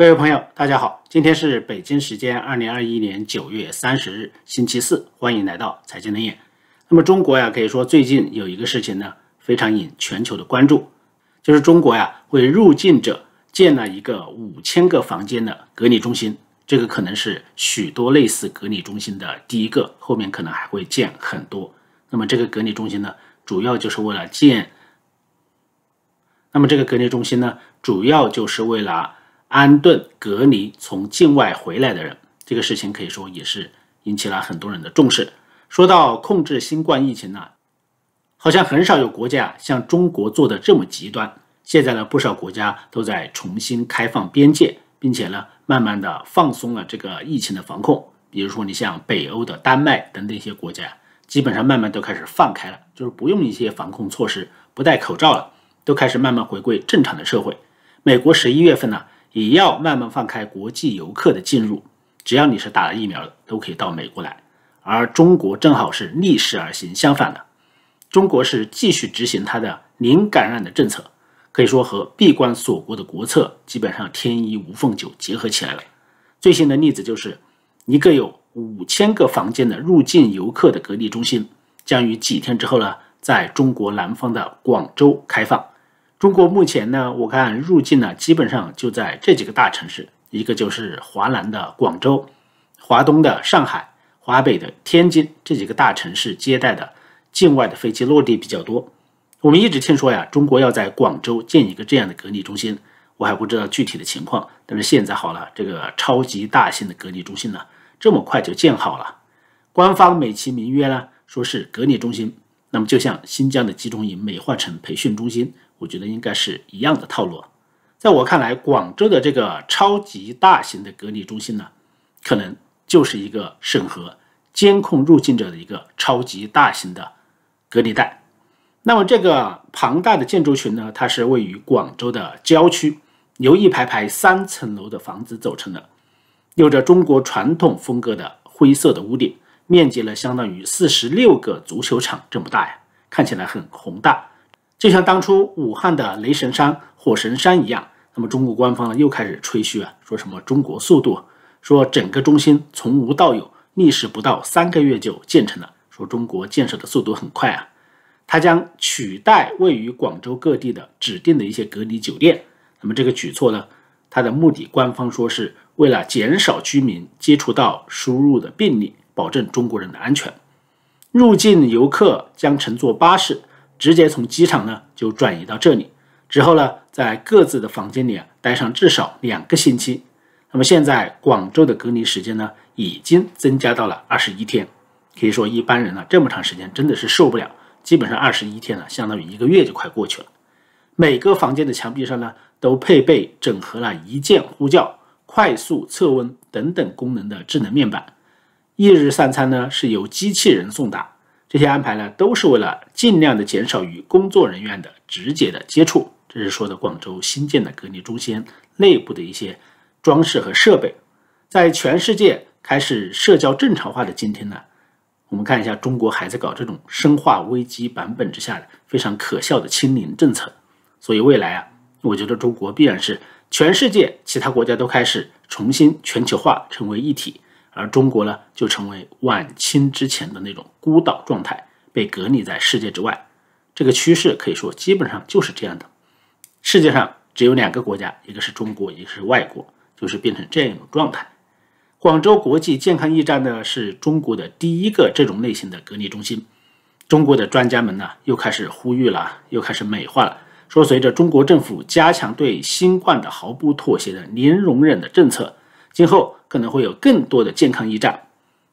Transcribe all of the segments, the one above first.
各位朋友，大家好，今天是北京时间二零二一年九月三十日，星期四，欢迎来到财经冷眼。那么中国呀，可以说最近有一个事情呢，非常引全球的关注，就是中国呀，为入境者建了一个五千个房间的隔离中心。这个可能是许多类似隔离中心的第一个，后面可能还会建很多。那么这个隔离中心呢，主要就是为了建。那么这个隔离中心呢，主要就是为了。安顿隔离从境外回来的人，这个事情可以说也是引起了很多人的重视。说到控制新冠疫情呢，好像很少有国家像中国做的这么极端。现在呢，不少国家都在重新开放边界，并且呢，慢慢的放松了这个疫情的防控。比如说，你像北欧的丹麦等等一些国家，基本上慢慢都开始放开了，就是不用一些防控措施，不戴口罩了，都开始慢慢回归正常的社会。美国十一月份呢？也要慢慢放开国际游客的进入，只要你是打了疫苗的，都可以到美国来。而中国正好是逆势而行，相反的，中国是继续执行它的零感染的政策，可以说和闭关锁国的国策基本上天衣无缝就结合起来了。最新的例子就是，一个有五千个房间的入境游客的隔离中心，将于几天之后呢，在中国南方的广州开放。中国目前呢，我看入境呢，基本上就在这几个大城市，一个就是华南的广州，华东的上海，华北的天津这几个大城市接待的境外的飞机落地比较多。我们一直听说呀，中国要在广州建一个这样的隔离中心，我还不知道具体的情况。但是现在好了，这个超级大型的隔离中心呢，这么快就建好了。官方美其名曰呢，说是隔离中心，那么就像新疆的集中营美化成培训中心。我觉得应该是一样的套路。在我看来，广州的这个超级大型的隔离中心呢，可能就是一个审核、监控入境者的一个超级大型的隔离带。那么这个庞大的建筑群呢，它是位于广州的郊区，由一排排三层楼的房子组成，的有着中国传统风格的灰色的屋顶，面积呢相当于四十六个足球场这么大呀，看起来很宏大。就像当初武汉的雷神山、火神山一样，那么中国官方呢又开始吹嘘啊，说什么中国速度，说整个中心从无到有，历时不到三个月就建成了，说中国建设的速度很快啊。它将取代位于广州各地的指定的一些隔离酒店。那么这个举措呢，它的目的，官方说是为了减少居民接触到输入的病例，保证中国人的安全。入境游客将乘坐巴士。直接从机场呢就转移到这里，之后呢，在各自的房间里啊待上至少两个星期。那么现在广州的隔离时间呢，已经增加到了二十一天。可以说一般人呢这么长时间真的是受不了，基本上二十一天呢，相当于一个月就快过去了。每个房间的墙壁上呢，都配备整合了一键呼叫、快速测温等等功能的智能面板。一日三餐呢，是由机器人送达。这些安排呢，都是为了尽量的减少与工作人员的直接的接触。这是说的广州新建的隔离中心内部的一些装饰和设备。在全世界开始社交正常化的今天呢，我们看一下中国还在搞这种生化危机版本之下的非常可笑的清零政策。所以未来啊，我觉得中国必然是全世界其他国家都开始重新全球化，成为一体。而中国呢，就成为晚清之前的那种孤岛状态，被隔离在世界之外。这个趋势可以说基本上就是这样的。世界上只有两个国家，一个是中国，一个是外国，就是变成这样一种状态。广州国际健康驿站呢，是中国的第一个这种类型的隔离中心。中国的专家们呢，又开始呼吁了，又开始美化了，说随着中国政府加强对新冠的毫不妥协的零容忍的政策，今后。可能会有更多的健康驿站。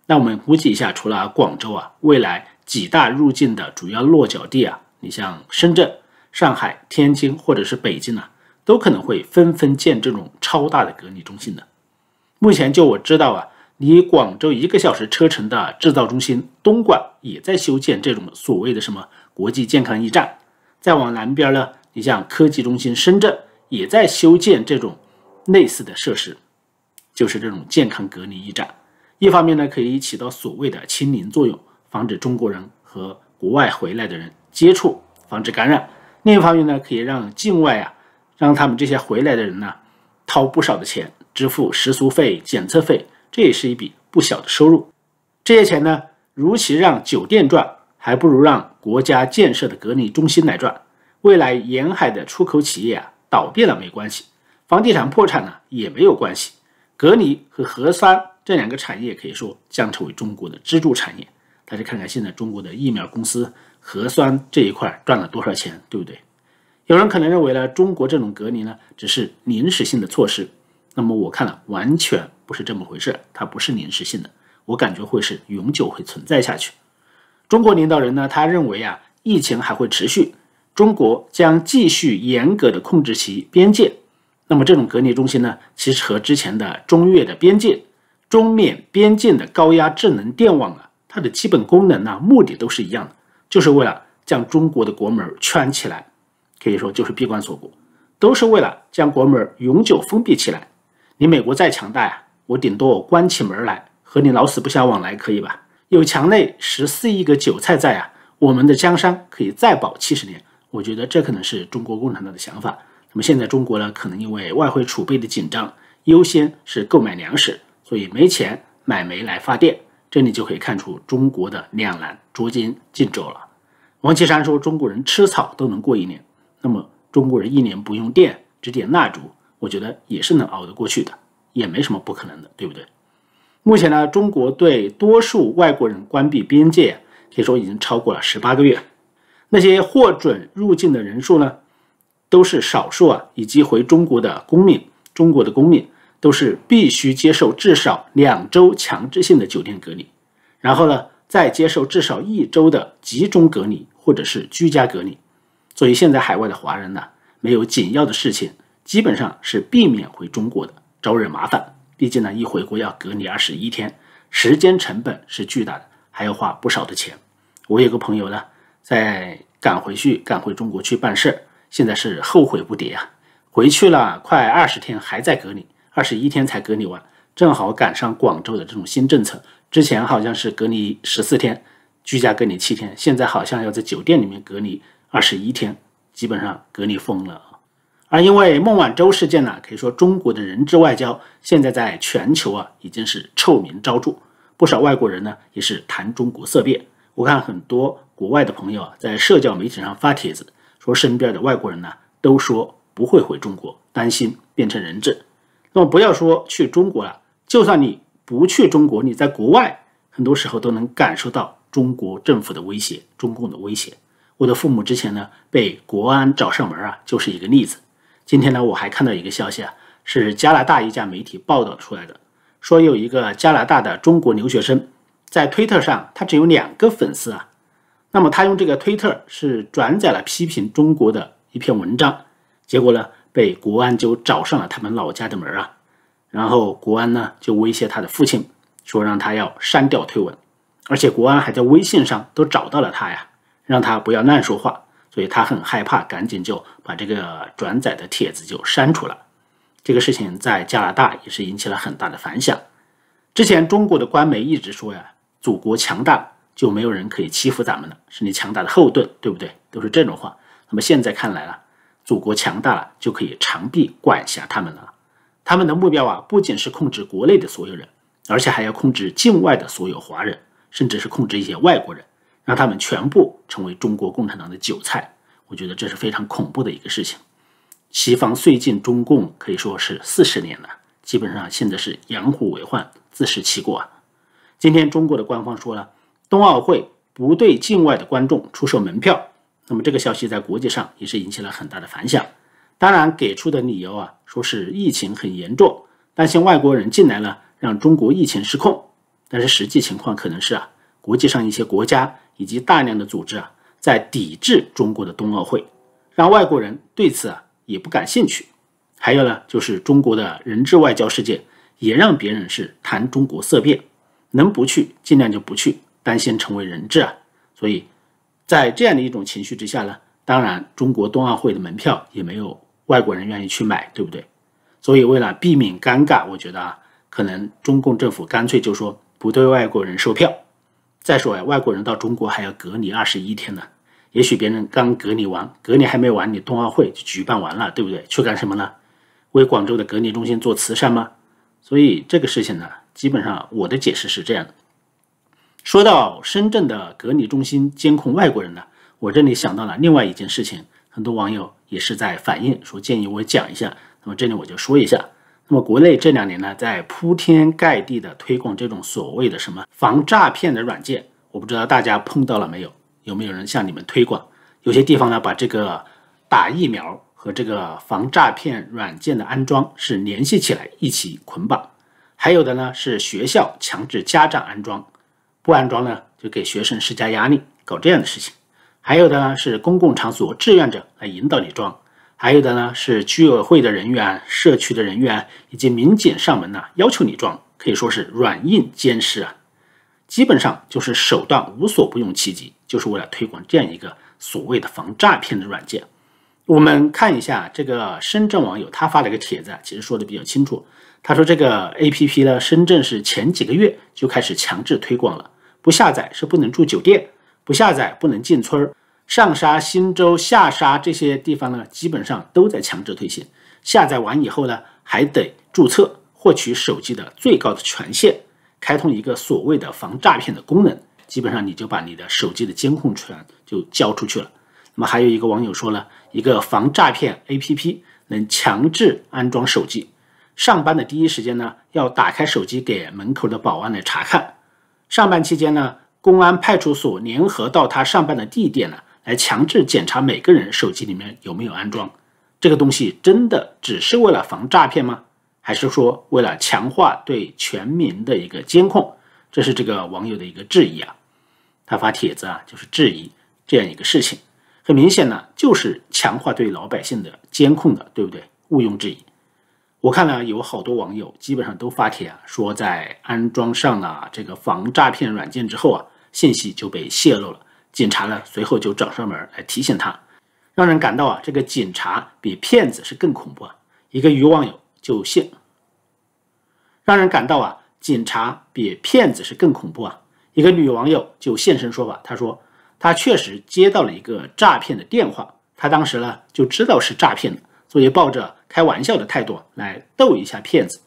那我们估计一下，除了广州啊，未来几大入境的主要落脚地啊，你像深圳、上海、天津或者是北京啊，都可能会纷纷建这种超大的隔离中心的。目前就我知道啊，离广州一个小时车程的制造中心东莞也在修建这种所谓的什么国际健康驿站。再往南边呢，你像科技中心深圳也在修建这种类似的设施。就是这种健康隔离驿站，一方面呢可以起到所谓的清零作用，防止中国人和国外回来的人接触，防止感染；另一方面呢可以让境外啊，让他们这些回来的人呢掏不少的钱，支付食宿费、检测费，这也是一笔不小的收入。这些钱呢，如其让酒店赚，还不如让国家建设的隔离中心来赚。未来沿海的出口企业啊倒闭了没关系，房地产破产了也没有关系。隔离和核酸这两个产业可以说将成为中国的支柱产业。大家看看现在中国的疫苗公司核酸这一块赚了多少钱，对不对？有人可能认为呢，中国这种隔离呢只是临时性的措施。那么我看了，完全不是这么回事，它不是临时性的，我感觉会是永久会存在下去。中国领导人呢，他认为啊，疫情还会持续，中国将继续严格的控制其边界。那么这种隔离中心呢，其实和之前的中越的边界、中缅边境的高压智能电网啊，它的基本功能呢，目的都是一样的，就是为了将中国的国门圈起来，可以说就是闭关锁国，都是为了将国门永久封闭起来。你美国再强大呀，我顶多关起门来和你老死不相往来，可以吧？有墙内十四亿个韭菜在啊，我们的江山可以再保七十年。我觉得这可能是中国共产党的想法。那么现在中国呢，可能因为外汇储备的紧张，优先是购买粮食，所以没钱买煤来发电。这里就可以看出中国的两难捉襟见肘了。王岐山说：“中国人吃草都能过一年，那么中国人一年不用电，只点蜡烛，我觉得也是能熬得过去的，也没什么不可能的，对不对？”目前呢，中国对多数外国人关闭边界，可以说已经超过了十八个月。那些获准入境的人数呢？都是少数啊，以及回中国的公民，中国的公民都是必须接受至少两周强制性的酒店隔离，然后呢，再接受至少一周的集中隔离或者是居家隔离。所以现在海外的华人呢，没有紧要的事情，基本上是避免回中国的，招惹麻烦。毕竟呢，一回国要隔离二十一天，时间成本是巨大的，还要花不少的钱。我有个朋友呢，在赶回去，赶回中国去办事儿。现在是后悔不迭啊！回去了快二十天，还在隔离，二十一天才隔离完，正好赶上广州的这种新政策。之前好像是隔离十四天，居家隔离七天，现在好像要在酒店里面隔离二十一天，基本上隔离疯了而因为孟晚舟事件呢，可以说中国的人质外交现在在全球啊已经是臭名昭著，不少外国人呢也是谈中国色变。我看很多国外的朋友啊，在社交媒体上发帖子。说身边的外国人呢都说不会回中国，担心变成人质。那么不要说去中国了，就算你不去中国，你在国外很多时候都能感受到中国政府的威胁，中共的威胁。我的父母之前呢被国安找上门啊，就是一个例子。今天呢我还看到一个消息啊，是加拿大一家媒体报道出来的，说有一个加拿大的中国留学生在推特上，他只有两个粉丝啊。那么他用这个推特是转载了批评中国的一篇文章，结果呢被国安就找上了他们老家的门啊，然后国安呢就威胁他的父亲，说让他要删掉推文，而且国安还在微信上都找到了他呀，让他不要乱说话，所以他很害怕，赶紧就把这个转载的帖子就删除了。这个事情在加拿大也是引起了很大的反响。之前中国的官媒一直说呀，祖国强大。就没有人可以欺负咱们了，是你强大的后盾，对不对？都是这种话。那么现在看来呢，祖国强大了，就可以长臂管辖他们了。他们的目标啊，不仅是控制国内的所有人，而且还要控制境外的所有华人，甚至是控制一些外国人，让他们全部成为中国共产党的韭菜。我觉得这是非常恐怖的一个事情。西方最近中共可以说是四十年了，基本上现在是养虎为患，自食其果啊。今天中国的官方说了。冬奥会不对境外的观众出售门票，那么这个消息在国际上也是引起了很大的反响。当然，给出的理由啊，说是疫情很严重，担心外国人进来了让中国疫情失控。但是实际情况可能是啊，国际上一些国家以及大量的组织啊，在抵制中国的冬奥会，让外国人对此啊也不感兴趣。还有呢，就是中国的人质外交事件，也让别人是谈中国色变，能不去尽量就不去。担心成为人质啊，所以在这样的一种情绪之下呢，当然中国冬奥会的门票也没有外国人愿意去买，对不对？所以为了避免尴尬，我觉得啊，可能中共政府干脆就说不对外国人售票。再说呀，外国人到中国还要隔离二十一天呢，也许别人刚隔离完，隔离还没完，你冬奥会就举办完了，对不对？去干什么呢？为广州的隔离中心做慈善吗？所以这个事情呢，基本上我的解释是这样的。说到深圳的隔离中心监控外国人呢，我这里想到了另外一件事情，很多网友也是在反映，说建议我讲一下。那么这里我就说一下。那么国内这两年呢，在铺天盖地的推广这种所谓的什么防诈骗的软件，我不知道大家碰到了没有？有没有人向你们推广？有些地方呢，把这个打疫苗和这个防诈骗软件的安装是联系起来一起捆绑，还有的呢是学校强制家长安装。不安装呢，就给学生施加压力，搞这样的事情；还有的呢是公共场所志愿者来引导你装；还有的呢是居委会的人员、社区的人员以及民警上门呢要求你装，可以说是软硬兼施啊。基本上就是手段无所不用其极，就是为了推广这样一个所谓的防诈骗的软件。我们看一下这个深圳网友他发了个帖子啊，其实说的比较清楚。他说这个 APP 呢，深圳是前几个月就开始强制推广了。不下载是不能住酒店，不下载不能进村儿。上沙、新洲、下沙这些地方呢，基本上都在强制推行下载完以后呢，还得注册，获取手机的最高的权限，开通一个所谓的防诈骗的功能。基本上你就把你的手机的监控权就交出去了。那么还有一个网友说呢，一个防诈骗 APP 能强制安装手机，上班的第一时间呢，要打开手机给门口的保安来查看。上班期间呢，公安派出所联合到他上班的地点呢，来强制检查每个人手机里面有没有安装这个东西。真的只是为了防诈骗吗？还是说为了强化对全民的一个监控？这是这个网友的一个质疑啊。他发帖子啊，就是质疑这样一个事情。很明显呢，就是强化对老百姓的监控的，对不对？毋庸置疑。我看了有好多网友，基本上都发帖啊，说在安装上了这个防诈骗软件之后啊，信息就被泄露了。警察呢随后就找上门来提醒他，让人感到啊，这个警察比骗子是更恐怖啊。一个女网友就现让人感到啊，警察比骗子是更恐怖啊。一个女网友就现身说法，她说她确实接到了一个诈骗的电话，她当时呢就知道是诈骗的，所以抱着。开玩笑的态度来逗一下骗子，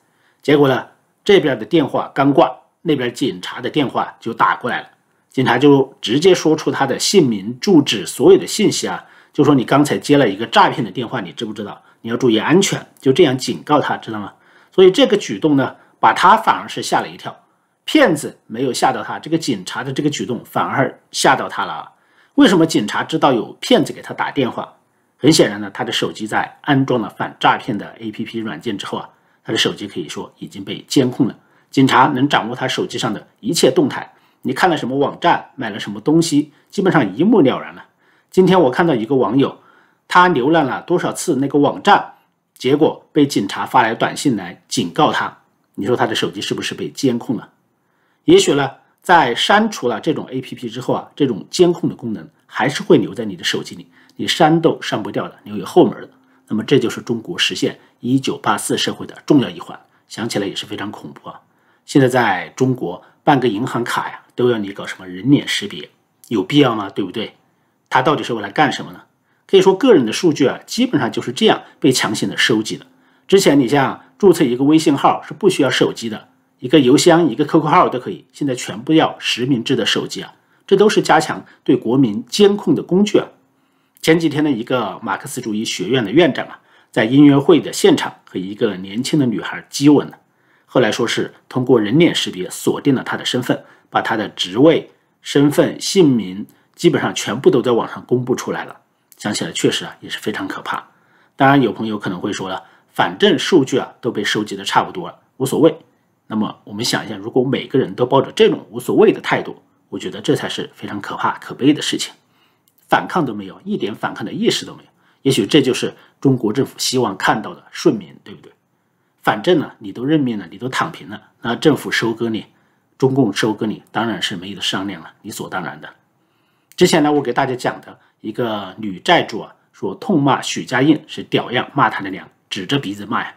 结果呢，这边的电话刚挂，那边警察的电话就打过来了。警察就直接说出他的姓名、住址，所有的信息啊，就说你刚才接了一个诈骗的电话，你知不知道？你要注意安全，就这样警告他，知道吗？所以这个举动呢，把他反而是吓了一跳。骗子没有吓到他，这个警察的这个举动反而吓到他了。为什么警察知道有骗子给他打电话？很显然呢，他的手机在安装了反诈骗的 A P P 软件之后啊，他的手机可以说已经被监控了。警察能掌握他手机上的一切动态，你看了什么网站，买了什么东西，基本上一目了然了。今天我看到一个网友，他浏览了多少次那个网站，结果被警察发来短信来警告他。你说他的手机是不是被监控了？也许呢，在删除了这种 A P P 之后啊，这种监控的功能还是会留在你的手机里。你删都删不掉的，留有后门的。那么，这就是中国实现一九八四社会的重要一环。想起来也是非常恐怖啊！现在在中国办个银行卡呀，都要你搞什么人脸识别，有必要吗？对不对？它到底是为了干什么呢？可以说，个人的数据啊，基本上就是这样被强行的收集的。之前你像注册一个微信号是不需要手机的，一个邮箱、一个 QQ 号都可以。现在全部要实名制的手机啊，这都是加强对国民监控的工具啊。前几天的一个马克思主义学院的院长啊，在音乐会的现场和一个年轻的女孩激吻了，后来说是通过人脸识别锁定了他的身份，把他的职位、身份、姓名基本上全部都在网上公布出来了。想起来确实啊也是非常可怕。当然，有朋友可能会说了，反正数据啊都被收集的差不多了，无所谓。那么我们想一下，如果每个人都抱着这种无所谓的态度，我觉得这才是非常可怕、可悲的事情。反抗都没有，一点反抗的意识都没有。也许这就是中国政府希望看到的顺民，对不对？反正呢，你都认命了，你都躺平了，那政府收割你，中共收割你，当然是没有商量了，理所当然的。之前呢，我给大家讲的一个女债主啊，说痛骂许家印是屌样，骂他的娘，指着鼻子骂呀。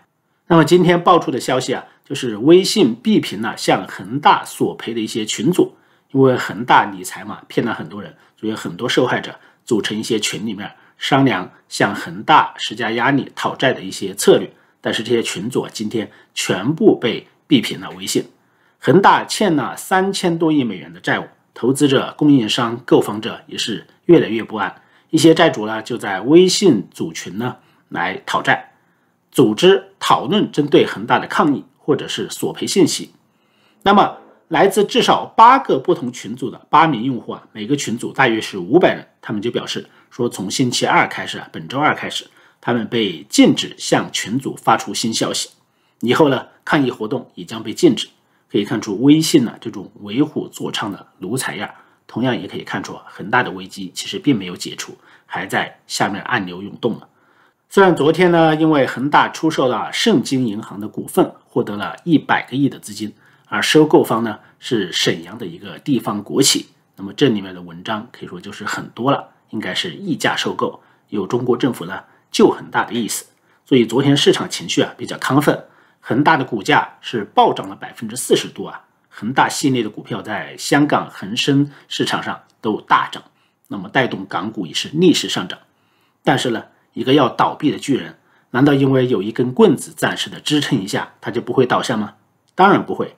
那么今天爆出的消息啊，就是微信闭屏了向恒大索赔的一些群组，因为恒大理财嘛，骗了很多人。有很多受害者组成一些群，里面商量向恒大施加压力、讨债的一些策略。但是这些群组今天全部被闭屏了。微信，恒大欠了三千多亿美元的债务，投资者、供应商、购房者也是越来越不安。一些债主呢，就在微信组群呢来讨债，组织讨论针对恒大的抗议，或者是索赔信息。那么。来自至少八个不同群组的八名用户啊，每个群组大约是五百人，他们就表示说，从星期二开始啊，本周二开始，他们被禁止向群组发出新消息，以后呢，抗议活动也将被禁止。可以看出，微信呢这种为虎作伥的奴才样，同样也可以看出，恒大的危机其实并没有解除，还在下面暗流涌动呢。虽然昨天呢，因为恒大出售了盛京银行的股份，获得了一百个亿的资金。而收购方呢是沈阳的一个地方国企，那么这里面的文章可以说就是很多了，应该是溢价收购，有中国政府呢救恒大的意思。所以昨天市场情绪啊比较亢奋，恒大的股价是暴涨了百分之四十多啊，恒大系列的股票在香港恒生市场上都大涨，那么带动港股也是逆势上涨。但是呢，一个要倒闭的巨人，难道因为有一根棍子暂时的支撑一下，它就不会倒下吗？当然不会。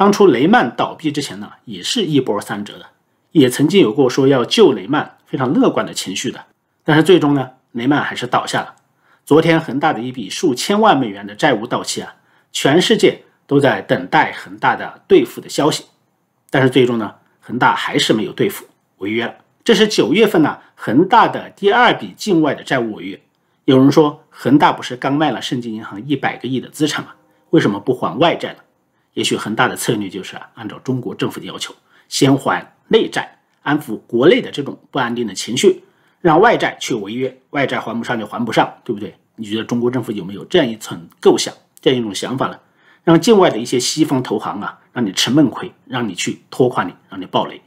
当初雷曼倒闭之前呢，也是一波三折的，也曾经有过说要救雷曼非常乐观的情绪的，但是最终呢，雷曼还是倒下了。昨天恒大的一笔数千万美元的债务到期啊，全世界都在等待恒大的兑付的消息，但是最终呢，恒大还是没有兑付，违约了。这是九月份呢，恒大的第二笔境外的债务违约。有人说，恒大不是刚卖了盛京银行一百个亿的资产吗？为什么不还外债了？也许恒大的策略就是啊，按照中国政府的要求，先还内债，安抚国内的这种不安定的情绪，让外债去违约，外债还不上就还不上，对不对？你觉得中国政府有没有这样一层构想，这样一种想法呢？让境外的一些西方投行啊，让你吃闷亏，让你去拖垮你，让你暴雷，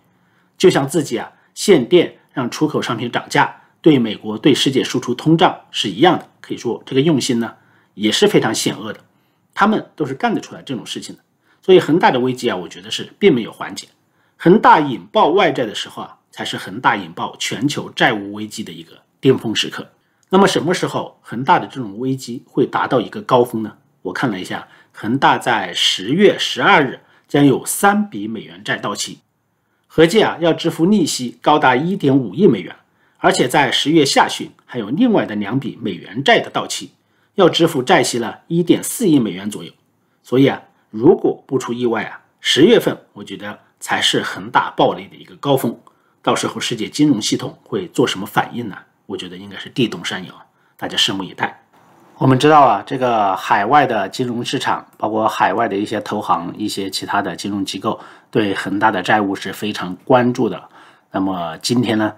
就像自己啊限电，让出口商品涨价，对美国对世界输出通胀是一样的。可以说这个用心呢也是非常险恶的，他们都是干得出来这种事情的。所以恒大的危机啊，我觉得是并没有缓解。恒大引爆外债的时候啊，才是恒大引爆全球债务危机的一个巅峰时刻。那么什么时候恒大的这种危机会达到一个高峰呢？我看了一下，恒大在十月十二日将有三笔美元债到期，合计啊要支付利息高达一点五亿美元，而且在十月下旬还有另外的两笔美元债的到期，要支付债息呢一点四亿美元左右。所以啊。如果不出意外啊，十月份我觉得才是恒大暴雷的一个高峰，到时候世界金融系统会做什么反应呢？我觉得应该是地动山摇，大家拭目以待。我们知道啊，这个海外的金融市场，包括海外的一些投行、一些其他的金融机构，对恒大的债务是非常关注的。那么今天呢，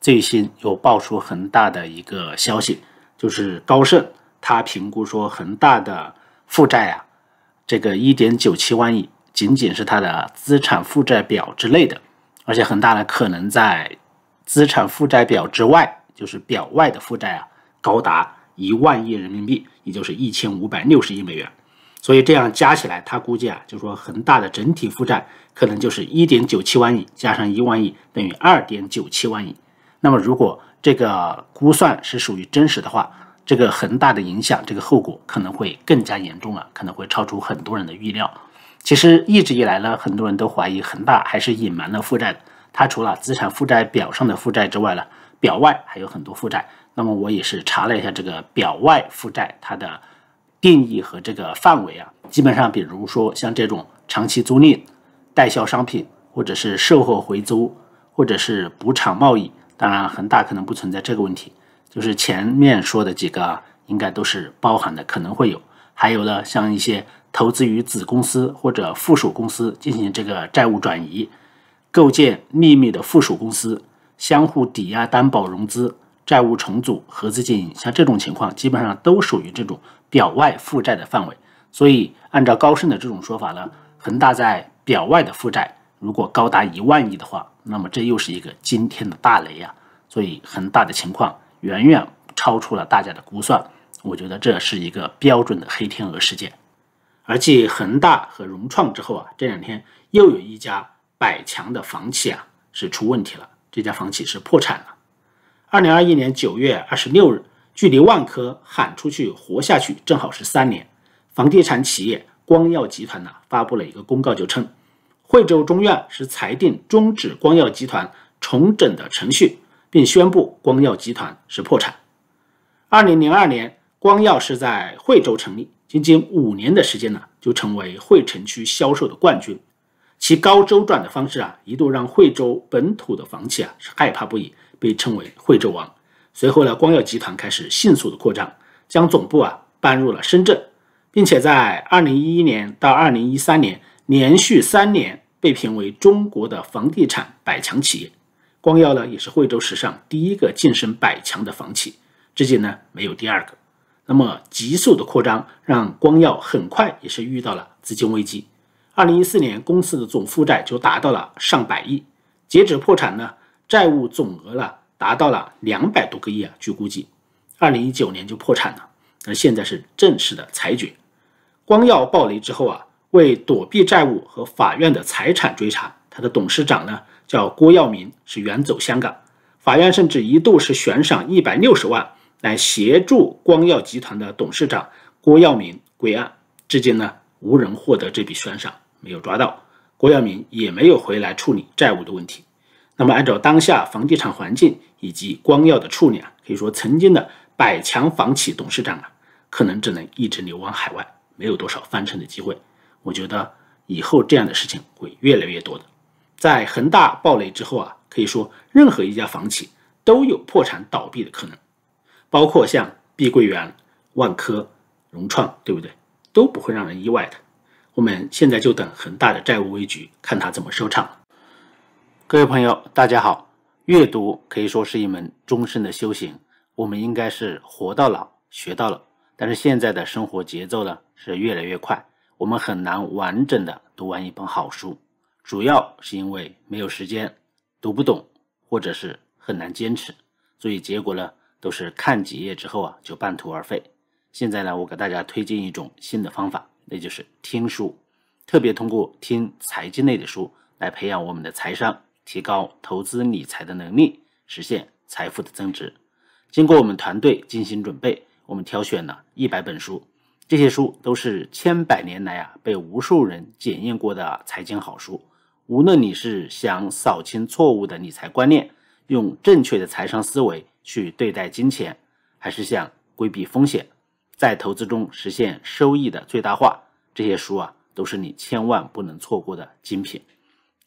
最新又爆出恒大的一个消息，就是高盛他评估说恒大的负债啊。这个一点九七万亿仅仅是它的资产负债表之类的，而且恒大的可能在资产负债表之外，就是表外的负债啊，高达一万亿人民币，也就是一千五百六十亿美元。所以这样加起来，它估计啊，就是说恒大的整体负债可能就是一点九七万亿加上一万亿，等于二点九七万亿。那么如果这个估算是属于真实的话，这个恒大的影响，这个后果可能会更加严重了，可能会超出很多人的预料。其实一直以来呢，很多人都怀疑恒大还是隐瞒了负债的。它除了资产负债表上的负债之外呢，表外还有很多负债。那么我也是查了一下这个表外负债它的定义和这个范围啊，基本上比如说像这种长期租赁、代销商品，或者是售后回租，或者是补偿贸易，当然恒大可能不存在这个问题。就是前面说的几个，啊，应该都是包含的，可能会有。还有呢，像一些投资于子公司或者附属公司进行这个债务转移，构建秘密的附属公司，相互抵押担保融资、债务重组、合资经营，像这种情况，基本上都属于这种表外负债的范围。所以，按照高盛的这种说法呢，恒大在表外的负债如果高达一万亿的话，那么这又是一个惊天的大雷呀！所以，恒大的情况。远远超出了大家的估算，我觉得这是一个标准的黑天鹅事件。而继恒大和融创之后啊，这两天又有一家百强的房企啊是出问题了，这家房企是破产了。二零二一年九月二十六日，距离万科喊出去活下去正好是三年。房地产企业光耀集团呢发布了一个公告，就称惠州中院是裁定终止光耀集团重整的程序。并宣布光耀集团是破产。二零零二年，光耀是在惠州成立，仅仅五年的时间呢，就成为惠城区销售的冠军。其高周转的方式啊，一度让惠州本土的房企啊是害怕不已，被称为“惠州王”。随后呢，光耀集团开始迅速的扩张，将总部啊搬入了深圳，并且在二零一一年到二零一三年连续三年被评为中国的房地产百强企业。光耀呢，也是惠州史上第一个晋升百强的房企，至今呢没有第二个。那么急速的扩张，让光耀很快也是遇到了资金危机。二零一四年，公司的总负债就达到了上百亿，截止破产呢，债务总额呢达到了两百多个亿啊，据估计，二零一九年就破产了。那现在是正式的裁决，光耀暴雷之后啊，为躲避债务和法院的财产追查，他的董事长呢？叫郭耀明是远走香港，法院甚至一度是悬赏一百六十万来协助光耀集团的董事长郭耀明归案，至今呢无人获得这笔悬赏，没有抓到郭耀明也没有回来处理债务的问题。那么按照当下房地产环境以及光耀的处理啊，可以说曾经的百强房企董事长啊，可能只能一直流亡海外，没有多少翻身的机会。我觉得以后这样的事情会越来越多的。在恒大暴雷之后啊，可以说任何一家房企都有破产倒闭的可能，包括像碧桂园、万科、融创，对不对？都不会让人意外的。我们现在就等恒大的债务危局，看他怎么收场。各位朋友，大家好。阅读可以说是一门终身的修行，我们应该是活到老，学到了。但是现在的生活节奏呢，是越来越快，我们很难完整的读完一本好书。主要是因为没有时间，读不懂，或者是很难坚持，所以结果呢都是看几页之后啊就半途而废。现在呢，我给大家推荐一种新的方法，那就是听书，特别通过听财经类的书来培养我们的财商，提高投资理财的能力，实现财富的增值。经过我们团队精心准备，我们挑选了一百本书，这些书都是千百年来啊被无数人检验过的财经好书。无论你是想扫清错误的理财观念，用正确的财商思维去对待金钱，还是想规避风险，在投资中实现收益的最大化，这些书啊都是你千万不能错过的精品。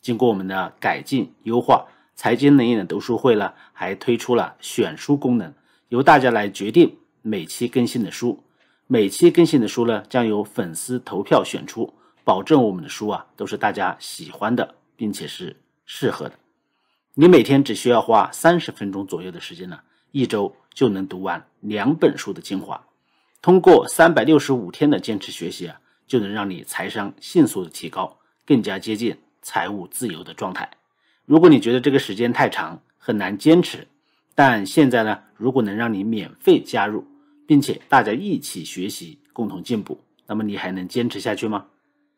经过我们的改进优化，财经能源的读书会呢还推出了选书功能，由大家来决定每期更新的书。每期更新的书呢将由粉丝投票选出。保证我们的书啊，都是大家喜欢的，并且是适合的。你每天只需要花三十分钟左右的时间呢，一周就能读完两本书的精华。通过三百六十五天的坚持学习啊，就能让你财商迅速的提高，更加接近财务自由的状态。如果你觉得这个时间太长，很难坚持，但现在呢，如果能让你免费加入，并且大家一起学习，共同进步，那么你还能坚持下去吗？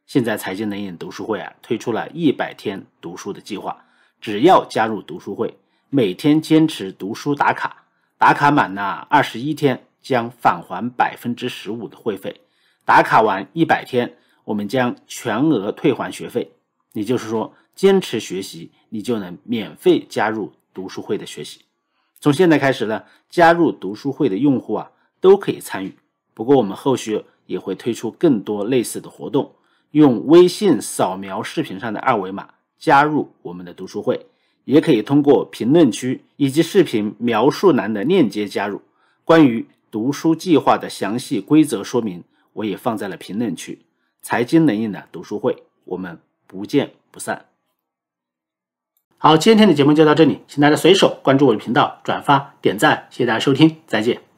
现在财经能人读书会啊，推出了一百天读书的计划。只要加入读书会，每天坚持读书打卡，打卡满呢二十一天，将返还百分之十五的会费；打卡完一百天，我们将全额退还学费。也就是说，坚持学习，你就能免费加入读书会的学习。从现在开始呢，加入读书会的用户啊，都可以参与。不过，我们后续也会推出更多类似的活动。用微信扫描视频上的二维码加入我们的读书会，也可以通过评论区以及视频描述栏的链接加入。关于读书计划的详细规则说明，我也放在了评论区。财经能硬的读书会，我们不见不散。好，今天的节目就到这里，请大家随手关注我的频道，转发、点赞，谢谢大家收听，再见。